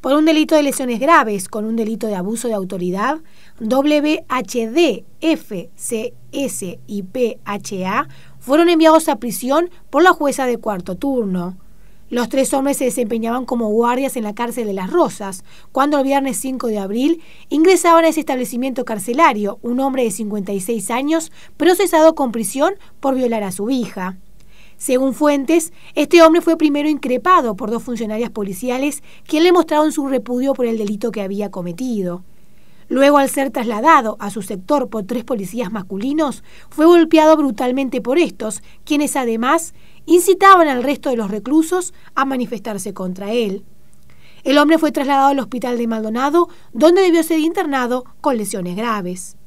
por un delito de lesiones graves con un delito de abuso de autoridad, WHD, FCS y PHA fueron enviados a prisión por la jueza de cuarto turno. Los tres hombres se desempeñaban como guardias en la cárcel de Las Rosas, cuando el viernes 5 de abril ingresaba a ese establecimiento carcelario un hombre de 56 años procesado con prisión por violar a su hija. Según fuentes, este hombre fue primero increpado por dos funcionarias policiales que le mostraron su repudio por el delito que había cometido. Luego, al ser trasladado a su sector por tres policías masculinos, fue golpeado brutalmente por estos, quienes además incitaban al resto de los reclusos a manifestarse contra él. El hombre fue trasladado al hospital de Maldonado, donde debió ser internado con lesiones graves.